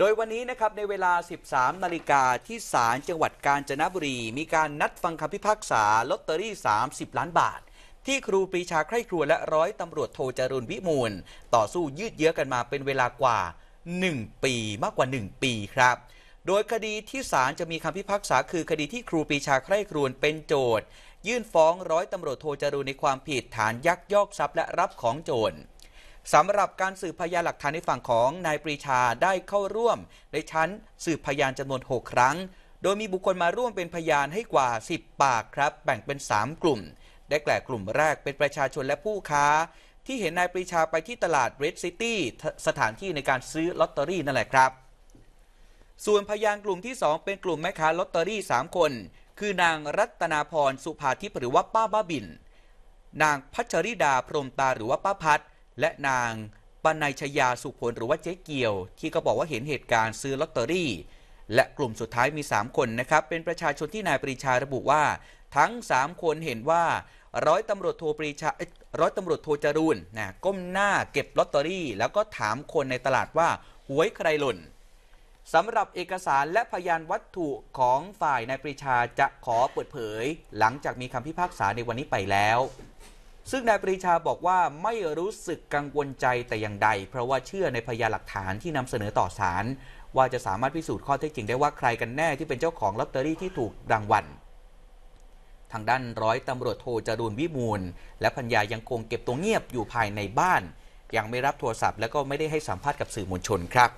โดยวันนี้นะครับในเวลา 13 นาฬิกาที่ศาลจังหวัดกาญจนบุรี มีการนัดฟังคำพิพากษาลอตเตอรี่ 30 ล้านบาท ที่ครูปรีชาไคร่ครัวและร้อยตำรวจโทจรุนวิมูล ต่อสู้ยืดเยื้อกันมาเป็นเวลากว่า 1 ปีมากกว่า 1 ปีครับโดยคดีที่ศาลจะมีคำพิพากษาคือคดีที่ครูปรีชาไคร่ครวญเป็นโจทยื่นฟ้องร้อยตำรวจโทจรุนในความผิดฐานยักยอกทรัพย์และรับของโจรสำหรับการสืบพยานหลักฐานในฝั่งของนายปรีชาได้เข้าร่วม ในชั้นสืบพยานจำนวน6 ครั้ง โดยมีบุคคลมาร่วมเป็นพยานให้กว่า 10 ปากครับแบ่งเป็น 3 กลุ่ม ได้แก่กลุ่มแรกเป็นประชาชนและผู้ค้าที่เห็นนายปรีชาไปที่ตลาดเรดซิตี้สถานที่ในการซื้อลอตเตอรี่นั่นแหละครับ ส่วนพยานกลุ่มที่ 2 เป็นกลุ่มแม่ค้าลอตเตอรี่ 3 คน คือนางรัตนาพรสุภาทิพย์หรือว่าป้าบ้าบินนางพัชริดาพรมตาหรือว่าป้าพัดและนางปนัยชยาสุผลหรือว่าเจ๊เกียว ที่ก็บอกว่าเห็นเหตุการณ์ซื้อลอตเตอรี่ และกลุ่มสุดท้ายมี 3 คนนะครับ เป็นประชาชนที่นายปรีชาระบุว่า ทั้ง 3 คนเห็นว่าร้อยตำรวจโทปรีชาร้อยตำรวจโทจรูนนะก้มหน้าเก็บลอตเตอรี่ แล้วก็ถามคนในตลาดว่า หวยใครหล่นสำหรับเอกสารและพยานวัตถุของฝ่ายนายปรีชาจะขอเปิดเผย หลังจากมีคำพิพากษาในวันนี้ไปแล้วซึ่งนายปรีชาบอกว่าไม่รู้สึกกังวลใจแต่อย่างใด เพราะว่าเชื่อในพยานหลักฐานที่นำเสนอต่อศาลว่าจะสามารถพิสูจน์ข้อเท็จจริงได้ว่าใครกันแน่ที่เป็นเจ้าของลอตเตอรี่ที่ถูกรางวัลทางด้านร้อยตำรวจโทจรูนวิมูล และพัญญายังคงเก็บตัวเงียบอยู่ภายในบ้าน ยังไม่รับโทรศัพท์ และก็ไม่ได้ให้สัมภาษณ์กับสื่อมวลชนครับ